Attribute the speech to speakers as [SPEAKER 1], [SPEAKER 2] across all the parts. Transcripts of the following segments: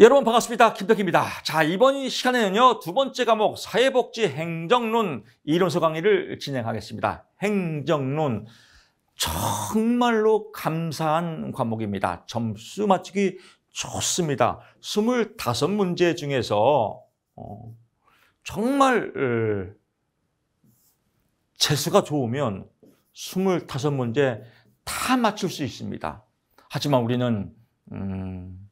[SPEAKER 1] 여러분 반갑습니다. 김덕입니다 자, 이번 시간에는요. 두 번째 과목 사회복지 행정론 이론서 강의를 진행하겠습니다. 행정론 정말로 감사한 과목입니다. 점수 맞추기 좋습니다. 25문제 중에서 어, 정말 어, 재수가 좋으면 25문제 다 맞출 수 있습니다. 하지만 우리는 음,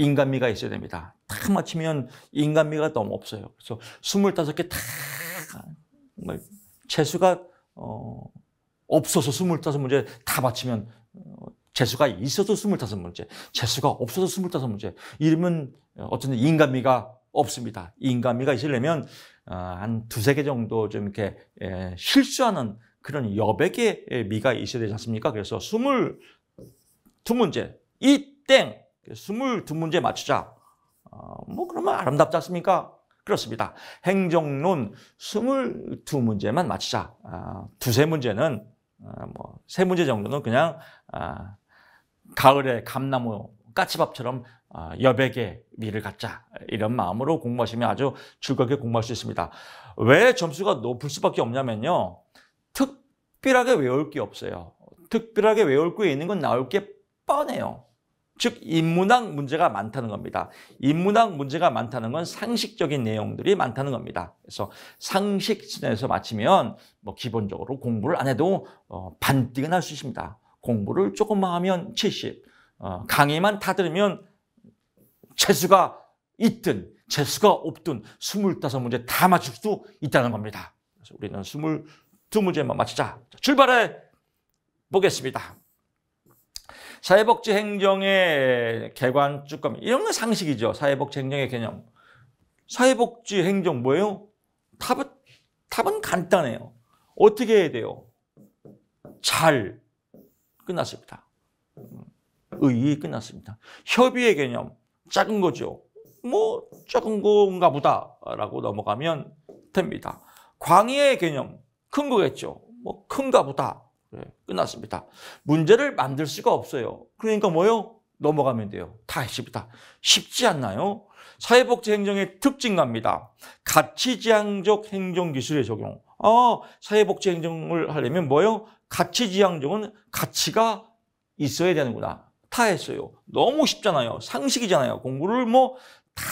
[SPEAKER 1] 인간미가 있어야 됩니다. 다 맞추면 인간미가 너무 없어요. 그래서 25개 다, 재수가, 어, 없어서 25문제 다 맞추면, 어, 재수가 있어서 25문제, 재수가 없어서 25문제, 이러면 어쨌든 인간미가 없습니다. 인간미가 있으려면, 어, 한 두세 개 정도 좀 이렇게 예, 실수하는 그런 여백의 미가 있어야 되지 않습니까? 그래서 22문제, 이 땡! 2 2 문제 맞추자. 어, 뭐 그러면 아름답지 않습니까? 그렇습니다. 행정론 2 2 문제만 맞추자. 아, 두세 문제는 아, 어, 뭐세 문제 정도는 그냥 아, 가을에 감나무 까치밥처럼 아, 여백의 미를 갖자 이런 마음으로 공부하시면 아주 즐겁게 공부할 수 있습니다. 왜 점수가 높을 수밖에 없냐면요. 특별하게 외울 게 없어요. 특별하게 외울 게 있는 건 나올 게 뻔해요. 즉 인문학 문제가 많다는 겁니다. 인문학 문제가 많다는 건 상식적인 내용들이 많다는 겁니다. 그래서 상식 진에서 마치면 뭐 기본적으로 공부를 안 해도 어, 반띵은 할 수 있습니다. 공부를 조금만 하면 70, 어, 강의만 다 들으면 재수가 있든 재수가 없든 25문제 다 맞출 수도 있다는 겁니다. 그래서 우리는 22문제만 맞히자. 출발해 보겠습니다. 사회복지 행정의 개관 쭉감 이런 건 상식이죠. 사회복지 행정의 개념. 사회복지 행정 뭐예요? 답은 답은 간단해요. 어떻게 해야 돼요? 잘 끝났습니다. 의의 끝났습니다. 협의의 개념 작은 거죠. 뭐 작은 건가 보다라고 넘어가면 됩니다. 광의의 개념 큰 거겠죠. 뭐 큰가 보다. 네, 끝났습니다. 문제를 만들 수가 없어요. 그러니까 뭐요? 넘어가면 돼요. 다 했습니다. 쉽지 않나요? 사회복지행정의 특징갑니다. 가치지향적 행정기술의 적용. 어, 사회복지행정을 하려면 뭐요? 가치지향적은 가치가 있어야 되는구나. 다 했어요. 너무 쉽잖아요. 상식이잖아요. 공부를 뭐 다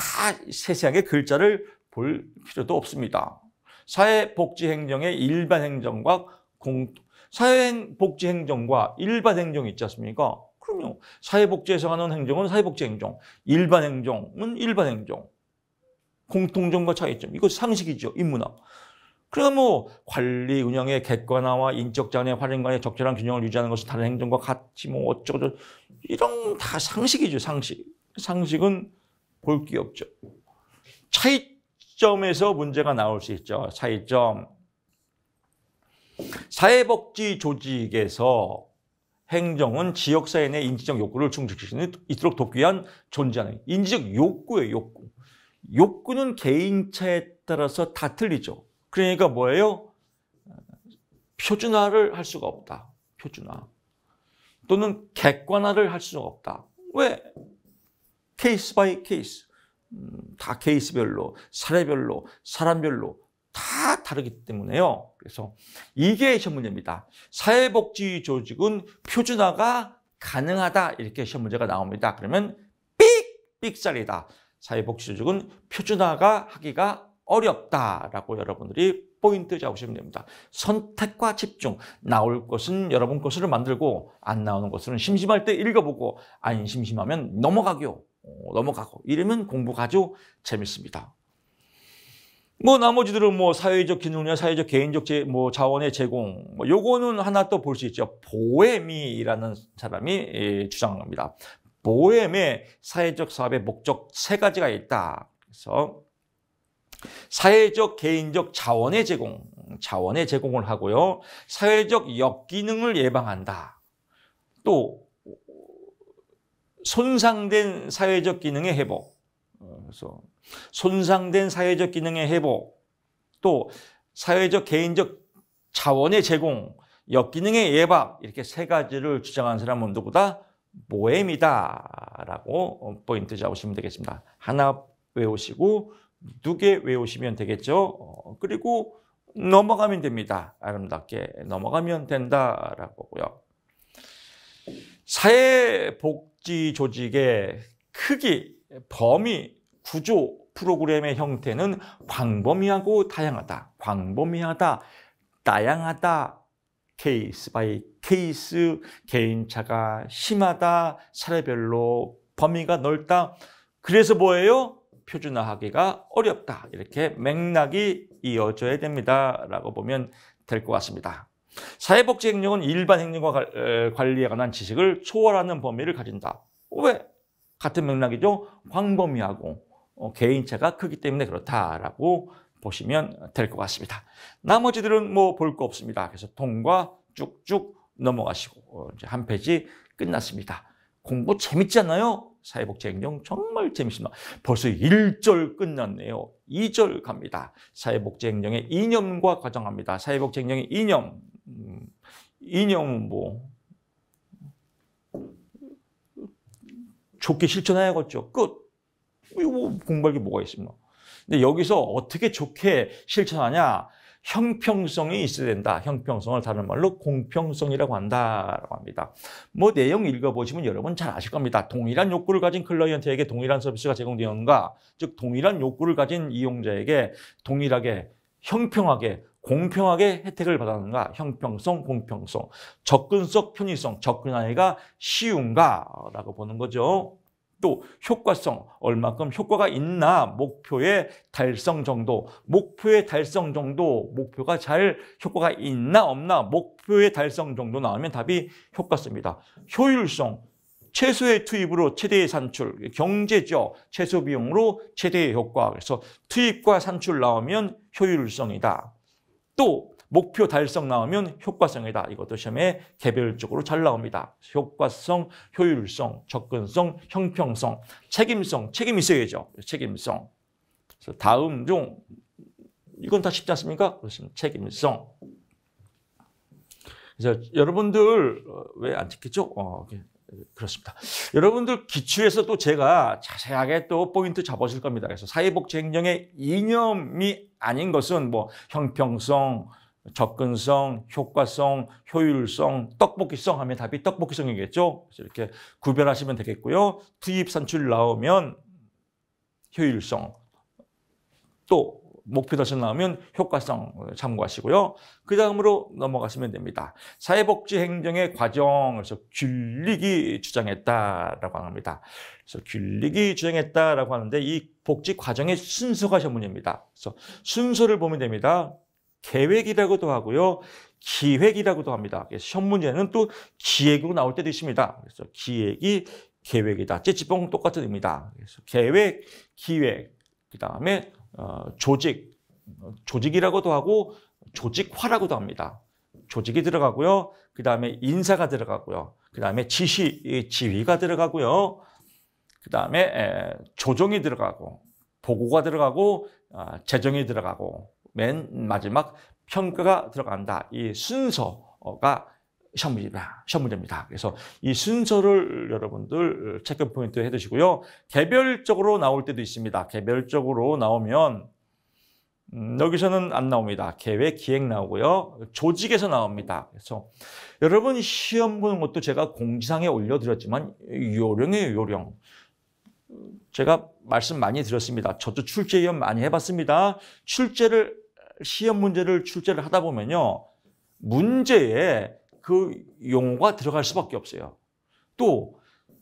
[SPEAKER 1] 세세하게 글자를 볼 필요도 없습니다. 사회복지행정의 일반행정과 공, 사회복지행정과 일반행정이 있지 않습니까? 그럼요. 사회복지에서 하는 행정은 사회복지행정, 일반행정은 일반행정. 공통점과 차이점. 이거 상식이죠. 인문학. 그러니뭐 관리 운영의 객관화와 인적 자원의 활용 간의 적절한 균형을 유지하는 것은 다른 행정과 같이 뭐 어쩌고 이런 다 상식이죠. 상식. 상식은 볼 게 없죠. 차이점에서 문제가 나올 수 있죠. 차이점. 사회복지 조직에서 행정은 지역사회 내 인지적 욕구를 충족시킬 수 있도록 돕기 위한 존재하는 인지적 욕구예요, 욕구. 욕구는 개인차에 따라서 다 틀리죠. 그러니까 뭐예요? 표준화를 할 수가 없다. 표준화. 또는 객관화를 할 수가 없다. 왜? 케이스 바이 케이스. 음, 다 케이스별로, 사례별로, 사람별로 다 다르기 때문에요. 그래서 이게 시험 문제입니다. 사회복지 조직은 표준화가 가능하다 이렇게 시험 문제가 나옵니다. 그러면 삑! 삑살이다. 사회복지 조직은 표준화가 하기가 어렵다라고 여러분들이 포인트 잡으시면 됩니다. 선택과 집중. 나올 것은 여러분 것을 만들고 안 나오는 것은 심심할 때 읽어보고 안 심심하면 넘어가기요. 어, 넘어가고 이러면 공부가 아주 재밌습니다. 뭐 나머지들은 뭐 사회적 기능이나 사회적 개인적 제, 뭐 자원의 제공 뭐 요거는 하나 또 볼 수 있죠. 보헤미라는 사람이 예, 주장합니다. 보헤미 사회적 사업의 목적 세 가지가 있다. 그래서 사회적 개인적 자원의 제공, 자원의 제공을 하고요. 사회적 역기능을 예방한다. 또 손상된 사회적 기능의 회복. 어, 그래서 손상된 사회적 기능의 회복, 또 사회적 개인적 자원의 제공, 역기능의 예방 이렇게 세 가지를 주장하는 사람은 누구다? 모엠이다라고 포인트 잡으시면 되겠습니다. 하나 외우시고 두 개 외우시면 되겠죠. 어, 그리고 넘어가면 됩니다. 아름답게 넘어가면 된다라고요. 사회복지 조직의 크기 범위 구조 프로그램의 형태는 광범위하고 다양하다. 광범위하다. 다양하다. 케이스 바이 케이스 개인차가 심하다. 사례별로 범위가 넓다. 그래서 뭐예요? 표준화하기가 어렵다. 이렇게 맥락이 이어져야 됩니다. 라고 보면 될 것 같습니다. 사회복지행령은 일반 행령과 관리에 관한 지식을 초월하는 범위를 가진다. 왜? 같은 맥락이죠. 광범위하고 어, 개인차가 크기 때문에 그렇다라고 보시면 될 것 같습니다. 나머지들은 뭐 볼 거 없습니다. 그래서 통과 쭉쭉 넘어가시고 어, 이제 한 페이지 끝났습니다. 공부 재밌잖아요. 사회복지행정 정말 재밌습니다. 벌써 1절 끝났네요. 2절 갑니다. 사회복지행정의 이념과 과정합니다. 사회복지행정의 이념. 음, 이념은 뭐 좋게 실천해야겠죠. 끝. 이거 뭐 공부할 게 뭐가 있습니까? 근데 여기서 어떻게 좋게 실천하냐? 형평성이 있어야 된다. 형평성을 다른 말로 공평성이라고 한다라고 합니다. 뭐 내용 읽어보시면 여러분 잘 아실 겁니다. 동일한 욕구를 가진 클라이언트에게 동일한 서비스가 제공되었는가? 즉 동일한 욕구를 가진 이용자에게 동일하게 형평하게 공평하게 혜택을 받았는가? 형평성, 공평성, 접근성, 편의성, 접근하기가 쉬운가라고 보는 거죠. 또 효과성, 얼마큼 효과가 있나, 목표의 달성 정도, 목표의 달성 정도, 목표가 잘 효과가 있나 없나, 목표의 달성 정도 나오면 답이 효과성입니다. 효율성, 최소의 투입으로 최대의 산출, 경제적 최소 비용으로 최대의 효과. 그래서 투입과 산출 나오면 효율성이다. 또 목표 달성 나오면 효과성이다. 이것도 시험에 개별적으로 잘 나옵니다. 효과성, 효율성, 접근성, 형평성, 책임성, 책임 있어야죠. 책임성. 그래서 다음 중 이건 다 쉽지 않습니까? 그렇습니다. 책임성. 그래서 여러분들 왜 안 찍겠죠? 어, 어 예, 그렇습니다. 여러분들 기초에서 또 제가 자세하게 또 포인트 잡아줄 겁니다. 그래서 사회복지 행정의 이념이 아닌 것은 뭐 형평성, 접근성, 효과성, 효율성, 떡볶이성 하면 답이 떡볶이성이겠죠. 이렇게 구별하시면 되겠고요. 투입, 산출 나오면 효율성, 또 목표 달성 나오면 효과성 참고하시고요. 그 다음으로 넘어가시면 됩니다. 사회복지 행정의 과정에서 귤리기 주장했다라고 합니다. 그래서 귤리기 주장했다라고 하는데 이 복지 과정의 순서가 전문입니다. 그래서 순서를 보면 됩니다. 계획이라고도 하고요. 기획이라고도 합니다. 그래서 시험 문제는 또 기획으로 나올 때도 있습니다. 그래서 기획이 계획이다. 찌찌뽕 똑같은 의미다. 그래서 계획, 기획, 그 다음에 어, 조직, 조직이라고도 하고 조직화라고도 합니다. 조직이 들어가고요. 그 다음에 인사가 들어가고요. 그 다음에 지시, 지휘가 들어가고요. 그 다음에 조정이 들어가고, 보고가 들어가고, 아, 재정이 들어가고, 맨 마지막 평가가 들어간다. 이 순서가 시험 문제입니다. 시험 문제입니다. 그래서 이 순서를 여러분들 체크 포인트 해 두시고요. 개별적으로 나올 때도 있습니다. 개별적으로 나오면 음, 여기서는 안 나옵니다. 계획, 기획 나오고요. 조직에서 나옵니다. 그래서 여러분 시험 보는 것도 제가 공지상에 올려드렸지만 요령이에요, 요령. 제가 말씀 많이 드렸습니다. 저도 출제 위원 많이 해봤습니다. 출제를 시험 문제를 출제를 하다 보면요. 문제에 그 용어가 들어갈 수밖에 없어요. 또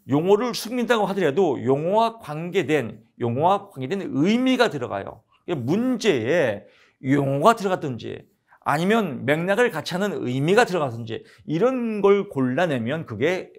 [SPEAKER 1] 용어를 숨긴다고 하더라도 용어와 관계된 용어와 관계된 의미가 들어가요. 문제에 용어가 들어갔든지 아니면 맥락을 같이 하는 의미가 들어가든지 이런 걸 골라내면 그게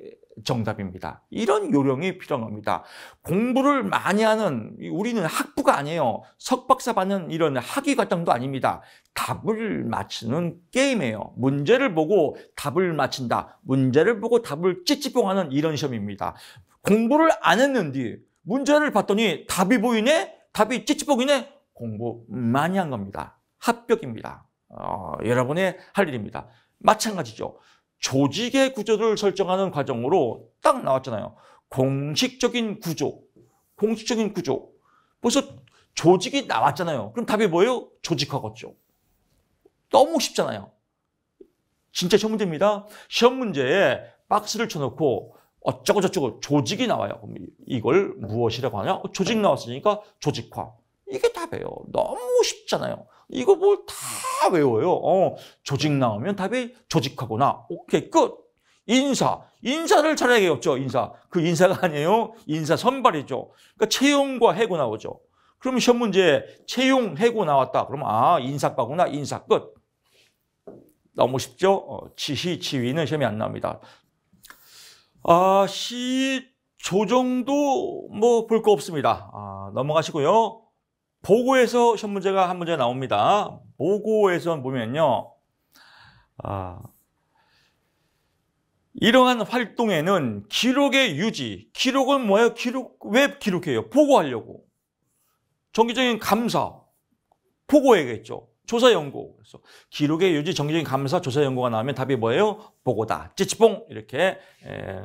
[SPEAKER 1] 정답입니다. 이런 요령이 필요합니다. 공부를 많이 하는 우리는 학부가 아니에요. 석박사 받는 이런 학위 과정도 아닙니다. 답을 맞히는 게임이에요. 문제를 보고 답을 맞힌다. 문제를 보고 답을 찌찌뽕하는 이런 시험입니다. 공부를 안 했는데 문제를 봤더니 답이 보이네? 답이 찌찌뽕이네? 공부 많이 한 겁니다. 합격입니다. 어, 여러분의 할 일입니다. 마찬가지죠. 조직의 구조를 설정하는 과정으로 딱 나왔잖아요. 공식적인 구조, 공식적인 구조. 벌써 조직이 나왔잖아요. 그럼 답이 뭐예요? 조직화거죠. 너무 쉽잖아요. 진짜 시험 문제입니다. 시험 문제에 박스를 쳐놓고 어쩌고저쩌고 조직이 나와요. 이걸 무엇이라고 하냐? 조직 나왔으니까 조직화. 이게 답이에요. 너무 쉽잖아요. 이거 뭘 다 외워요. 어, 조직 나오면 답이 조직하거나 오케이, 끝. 인사. 인사를 잘해야겠죠, 인사. 그 인사가 아니에요. 인사 선발이죠. 그러니까 채용과 해고 나오죠. 그러면 시험 문제 채용, 해고 나왔다. 그러면 아, 인사과구나. 인사 끝. 너무 쉽죠? 어, 지시, 지위는시험에안 나옵니다. 아, 시, 조정도 뭐 볼 거 없습니다. 아, 넘어가시고요. 보고에서 시험 문제가 한 문제 나옵니다. 보고에서 보면요. 아, 이러한 활동에는 기록의 유지, 기록은 뭐예요? 기록, 왜 기록해요? 보고하려고. 정기적인 감사, 보고해야겠죠. 조사 연구. 그래서 기록의 유지, 정기적인 감사, 조사 연구가 나오면 답이 뭐예요? 보고다. 찌찌뽕! 이렇게. 에...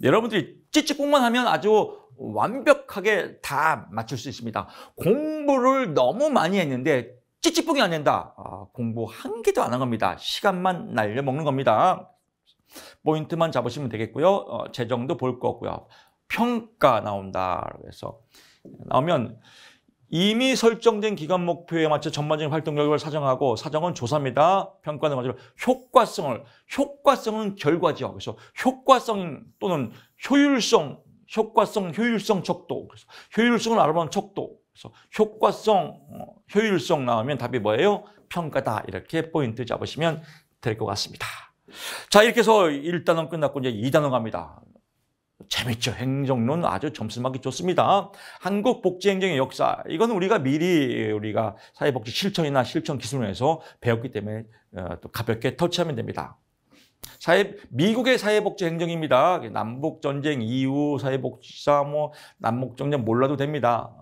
[SPEAKER 1] 여러분들이 찌찌뽕만 하면 아주 완벽하게 다 맞출 수 있습니다. 공부를 너무 많이 했는데 찌찌뽕이 안 된다. 아, 공부 한 개도 안 한 겁니다. 시간만 날려먹는 겁니다. 포인트만 잡으시면 되겠고요. 어, 재정도 볼 거고요. 평가 나온다. 그래서 나오면 이미 설정된 기간 목표에 맞춰 전반적인 활동 결과를 사정하고 사정은 조사입니다. 평가는 맞지막 효과성을 효과성은 결과죠. 그래서 효과성 또는 효율성 효과성, 효율성, 척도. 그래서 효율성을 알아보는 척도. 그래서 효과성, 어, 효율성 나오면 답이 뭐예요? 평가다. 이렇게 포인트 잡으시면 될 것 같습니다. 자, 이렇게 해서 1단원 끝났고 이제 2단원 갑니다. 재밌죠. 행정론 아주 점수 맞기 좋습니다. 한국 복지 행정의 역사. 이건 우리가 미리 우리가 사회 복지 실천이나 실천 기술론해서 배웠기 때문에 어, 또 가볍게 터치하면 됩니다. 사회, 미국의 사회복지 행정입니다. 남북 전쟁 이후 사회복지사 뭐 남북 전쟁 몰라도 됩니다.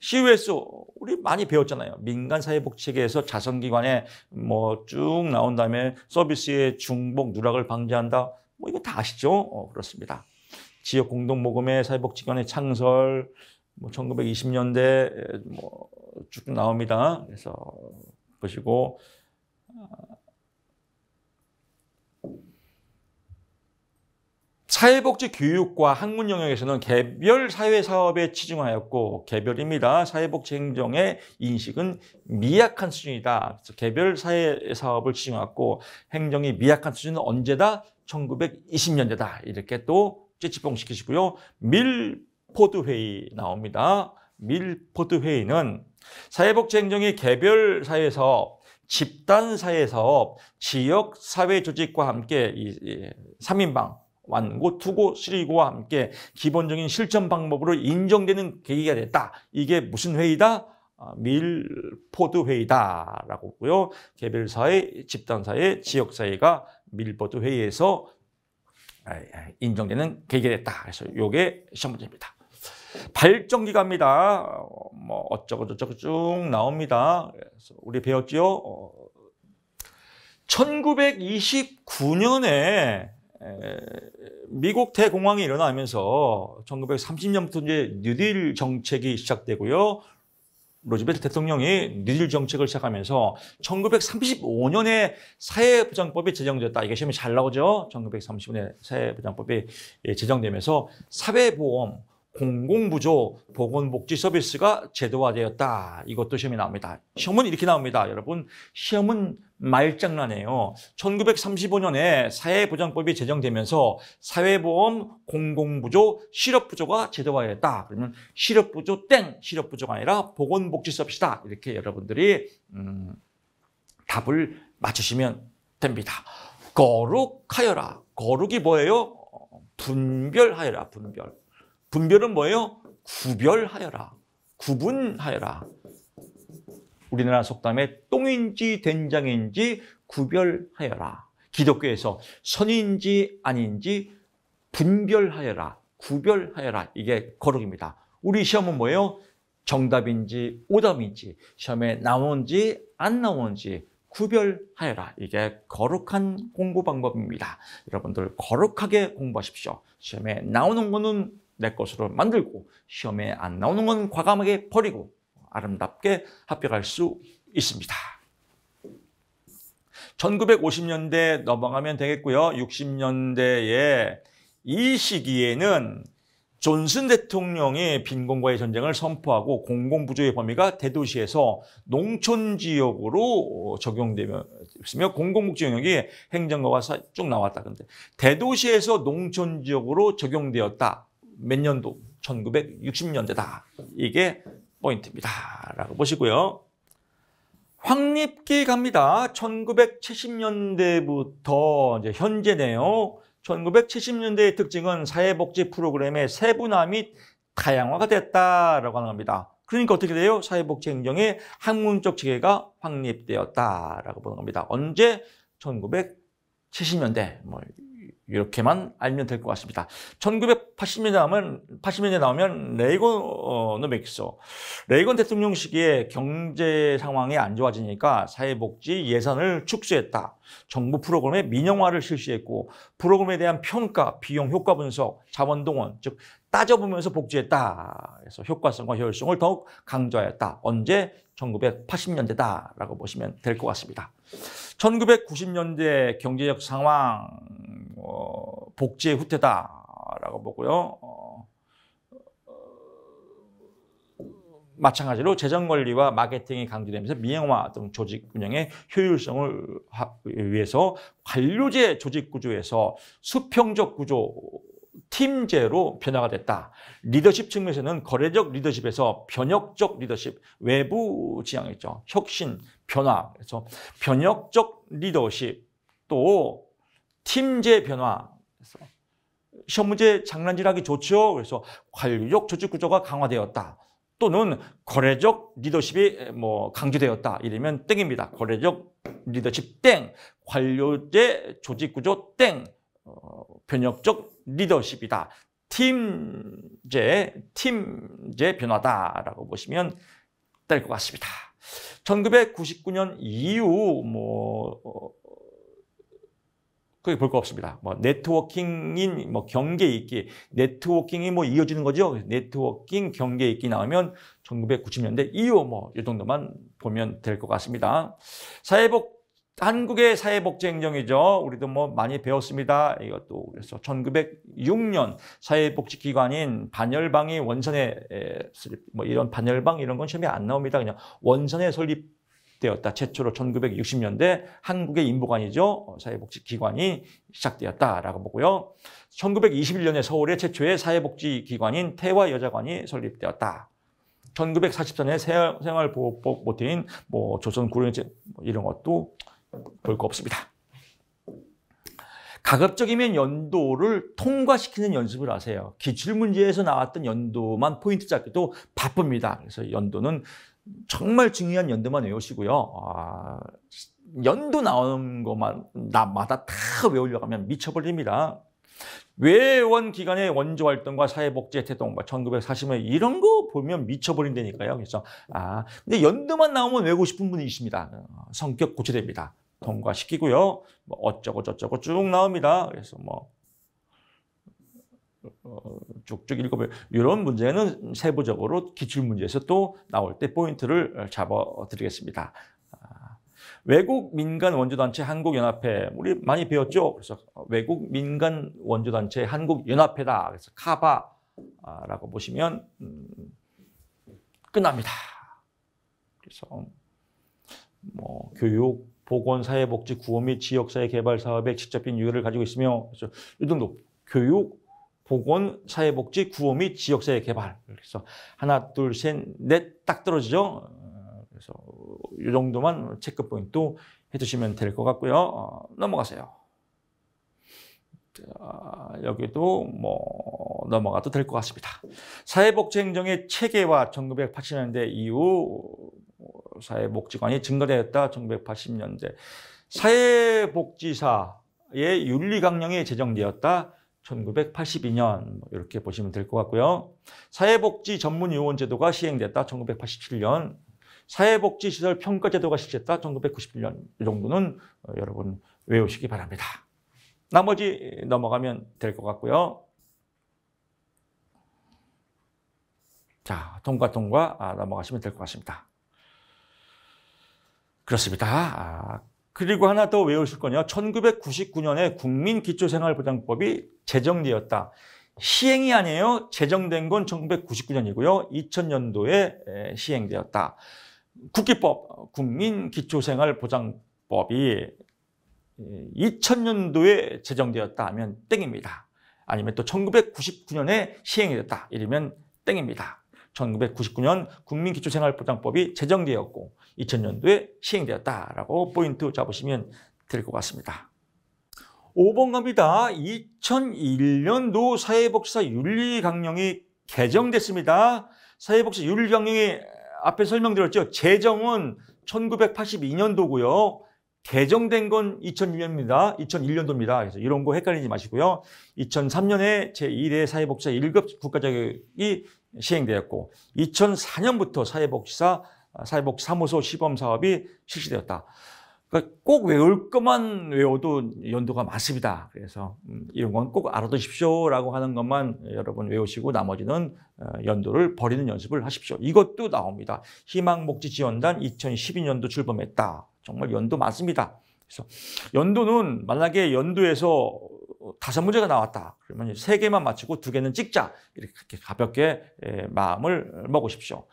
[SPEAKER 1] CUS 우리 많이 배웠잖아요. 민간 사회복지 체계에서 자선기관에 뭐 쭉 나온 다음에 서비스의 중복 누락을 방지한다. 뭐 이거 다 아시죠? 어, 그렇습니다. 지역 공동 모금의 사회복지관의 창설 뭐 1920년대 뭐쭉 나옵니다. 그래서 보시고 아, 사회복지 교육과 학문 영역에서는 개별 사회사업에 치중하였고 개별입니다. 사회복지 행정의 인식은 미약한 수준이다. 개별 사회사업을 치중했고 행정이 미약한 수준은 언제다? 1920년대다. 이렇게 또 찌찌뽕시키시고요. 밀포드 회의 나옵니다. 밀포드 회의는 사회복지 행정이 개별 사회사업 집단 사회사업, 지역 사회 조직과 함께 이 3인방 완고, 투고, 쓰리고와 함께 기본적인 실천 방법으로 인정되는 계기가 됐다. 이게 무슨 회의다? 어, 밀포드 회의다라고고요. 개별 사회, 집단 사회, 지역 사회가 밀포드 회의에서 아, 아, 인정되는 계기가 됐다. 그래서 요게 시험 문제입니다. 발전기갑니다. 뭐 어쩌고저쩌고 쭉 나옵니다. 그래서 우리 배웠지요. 1929년에 어, 예. 미국 대공황이 일어나면서 1930년부터 이제 뉴딜 정책이 시작되고요. 로즈벨트 대통령이 뉴딜 정책을 시작하면서 1935년에 사회보장법이 제정됐다. 이게 시험에잘 나오죠. 1935년에 사회보장법이 예, 제정되면서 사회보험 공공부조 보건복지 서비스가 제도화되었다. 이것도 시험이 나옵니다. 시험은 이렇게 나옵니다. 여러분 시험은 말장난이에요. 1935년에 사회보장법이 제정되면서 사회보험 공공부조 실업부조가 제도화되었다 그러면 실업부조 땡! 실업부조가 아니라 보건복지 서비스다. 이렇게 여러분들이 음, 답을 맞추시면 됩니다. 거룩하여라. 거룩이 뭐예요? 어, 분별하여라. 분별. 분별은 뭐예요? 구별하여라. 구분하여라. 우리나라 속담에 똥인지 된장인지 구별하여라. 기독교에서 선인지 아닌지 분별하여라. 구별하여라. 이게 거룩입니다. 우리 시험은 뭐예요? 정답인지 오답인지 시험에 나온지 안 나온지 구별하여라. 이게 거룩한 공부 방법입니다. 여러분들 거룩하게 공부하십시오. 시험에 나오는 거는 내 것으로 만들고 시험에 안 나오는 건 과감하게 버리고 아름답게 합격할 수 있습니다. 1950년대 넘어가면 되겠고요. 60년대에 이 시기에는 존슨 대통령이 빈곤과의 전쟁을 선포하고 공공부조의 범위가 대도시에서 농촌 지역으로 적용되며 으 공공복지 영역이 행정과가 쭉 나왔다. 그런데 대도시에서 농촌 지역으로 적용되었다. 몇 년도? 1960년대다. 이게 포인트입니다. 라고 보시고요. 확립기 갑니다. 1970년대부터 이제 현재네요. 1970년대의 특징은 사회복지 프로그램의 세분화 및 다양화가 됐다라고 하는 겁니다. 그러니까 어떻게 돼요? 사회복지 행정의 학문적 체계가 확립되었다라고 보는 겁니다. 언제? 1970년대. 뭐 이렇게만 알면 될 것 같습니다. 1900 80년대 나오면 80년대 나오면 레이건을 맥소. 레이건 대통령 시기에 경제 상황이 안 좋아지니까 사회복지 예산을 축소했다. 정부 프로그램의 민영화를 실시했고 프로그램에 대한 평가, 비용 효과 분석, 자원 동원, 즉 따져보면서 복지했다. 그래서 효과성과 효율성을 더욱 강조하였다. 언제 1980년대다라고 보시면 될 것 같습니다. 1990년대 경제적 상황 어, 복지의 후퇴다. 라고 보고요. 어, 어 마찬가지로 재정 관리와 마케팅이 강조되면서 미행화등 조직 운영의 효율성을 위해서 관료제 조직 구조에서 수평적 구조 팀제로 변화가 됐다. 리더십 측면에서는 거래적 리더십에서 변혁적 리더십, 외부 지향이죠. 혁신, 변화. 그래서 변혁적 리더십, 또 팀제 변화. 시험 문제 장난질하기 좋죠. 그래서 관료적 조직 구조가 강화되었다. 또는 거래적 리더십이 뭐 강조되었다. 이러면 땡입니다. 거래적 리더십 땡. 관료제 조직 구조 땡. 어, 변혁적 리더십이다. 팀제, 팀제 변화다라고 보시면 될 것 같습니다. 1999년 이후 뭐 어, 그게 볼거 없습니다. 뭐 네트워킹인 뭐 경계 있기, 네트워킹이 뭐 이어지는 거죠. 네트워킹 경계 있기 나오면 1990년대 이후 뭐 이 정도만 보면 될 것 같습니다. 사회복 한국의 사회복지행정이죠. 우리도 뭐 많이 배웠습니다. 이것도 그래서 1906년 사회복지기관인 반열방이 원선에 뭐 이런 반열방 이런 건 시험에 안 나옵니다. 그냥 원선에 설립 되었다 최초로 1960년대 한국의 인보관이죠. 어, 사회복지기관이 시작되었다라고 보고요. 1921년에 서울의 최초의 사회복지기관인 태화여자관이 설립되었다. 1944년에 생활보호법 모태인 뭐 조선구령제 뭐 이런 것도 볼 거 없습니다. 가급적이면 연도를 통과시키는 연습을 하세요. 기출문제에서 나왔던 연도만 포인트 잡기도 바쁩니다. 그래서 연도는 정말 중요한 연도만 외우시고요. 아, 연도 나오는 것만 나마다 다 외우려고 하면 미쳐버립니다. 외원 기간의 원조 활동과 사회복지 혜 동반 1940년 이런 거 보면 미쳐버린다니까요. 그래서 아 근데 연도만 나오면 외우고 싶은 분이 십니다 성격 고쳐됩니다. 통과시키고요. 뭐 어쩌고 저쩌고 쭉 나옵니다. 그래서 뭐 어, 쭉쭉 읽어보요. 이런 문제는 세부적으로 기출문제에서 또 나올 때 포인트를 잡아드리겠습니다. 아, 외국 민간 원조단체 한국연합회 우리 많이 배웠죠. 그래서 외국 민간 원조단체 한국연합회다. 그래서 카바라고 아, 보시면 음, 끝납니다. 그래서 뭐 교육 보건, 사회복지, 구호 및 지역사회 개발 사업에 직접적인 유효를 가지고 있으며 그래서 이정도 교육, 보건, 사회복지, 구호 및 지역사회 개발 그래서 하나, 둘, 셋, 넷 딱 떨어지죠. 그래서 이 정도만 체크 포인트 해주시면 될 것 같고요. 어, 넘어가세요. 아, 여기도 뭐 넘어가도 될 것 같습니다. 사회복지 행정의 체계와 1980년대 이후 사회복지관이 증가되었다 1980년대 사회복지사의 윤리강령이 제정되었다 1982년 뭐 이렇게 보시면 될 것 같고요. 사회복지 전문요원 제도가 시행됐다 1987년 사회복지시설 평가제도가 실시됐다 1991년 이 정도는 여러분 외우시기 바랍니다. 나머지 넘어가면 될 것 같고요. 자, 통과 통과 아, 넘어가시면 될 것 같습니다. 그렇습니다. 아, 그리고 하나 더 외우실 거요 1999년에 국민기초생활보장법이 제정되었다. 시행이 아니에요. 제정된 건 1999년이고요. 2000년도에 시행되었다. 국기법, 국민기초생활보장법이 2000년도에 제정되었다 하면 땡입니다. 아니면 또 1999년에 시행이 됐다 이러면 땡입니다. 1999년 국민기초생활보장법이 제정되었고 2000년도에 시행되었다라고 포인트 잡으시면 될 것 같습니다. 5번 갑니다. 2001년도 사회복지사 윤리강령이 개정됐습니다. 사회복지 사 윤리강령이 앞에 설명드렸죠. 제정은 1982년도고요. 개정된 건 2006년입니다. 2001년도입니다. 그래서 이런 거 헷갈리지 마시고요. 2003년에 제1회 사회복지사 1급 국가자격이 시행되었고 2004년부터 사회복지사 사회복지 사무소 시범 사업이 실시되었다. 그러니까 꼭 외울 것만 외워도 연도가 맞습니다 그래서 음, 이런 건 꼭 알아두십시오라고 하는 것만 여러분 외우시고 나머지는 어, 연도를 버리는 연습을 하십시오. 이것도 나옵니다. 희망복지지원단 2012년도 출범했다. 정말 연도 맞습니다. 그래서 연도는 만약에 연도에서 다섯 문제가 나왔다. 그러면 세 개만 맞추고두 개는 찍자. 이렇게 가볍게 예, 마음을 먹으십시오.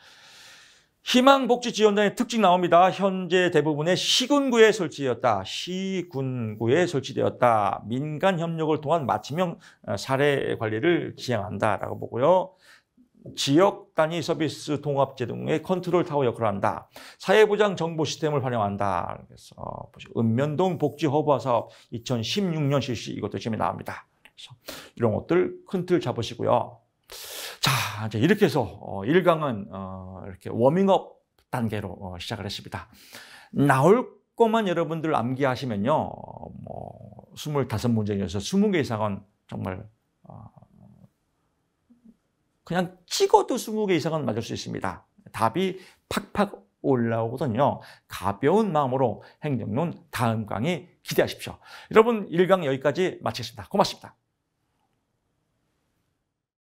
[SPEAKER 1] 희망복지지원단의 특징 나옵니다. 현재 대부분의 시군구에 설치되었다. 시군구에 설치되었다. 민간협력을 통한 맞춤형 어, 사례 관리를 지향한다라고 보고요. 지역 단위 서비스 통합제 등의 컨트롤 타워 역할을 한다. 사회보장 정보 시스템을 활용한다. 그래서 읍면동 복지 허브화 사업 2016년 실시 이것도 지금 나옵니다. 그래서 이런 것들 큰 틀 잡으시고요. 자, 이제 이렇게 해서 1강은 어, 어, 이렇게 워밍업 단계로 어, 시작을 했습니다. 나올 것만 여러분들 암기하시면요. 뭐 25문제 중에서 20개 이상은 정말 그냥 찍어도 20개 이상은 맞을 수 있습니다. 답이 팍팍 올라오거든요. 가벼운 마음으로 행정론 다음 강의 기대하십시오. 여러분 1강 여기까지 마치겠습니다. 고맙습니다.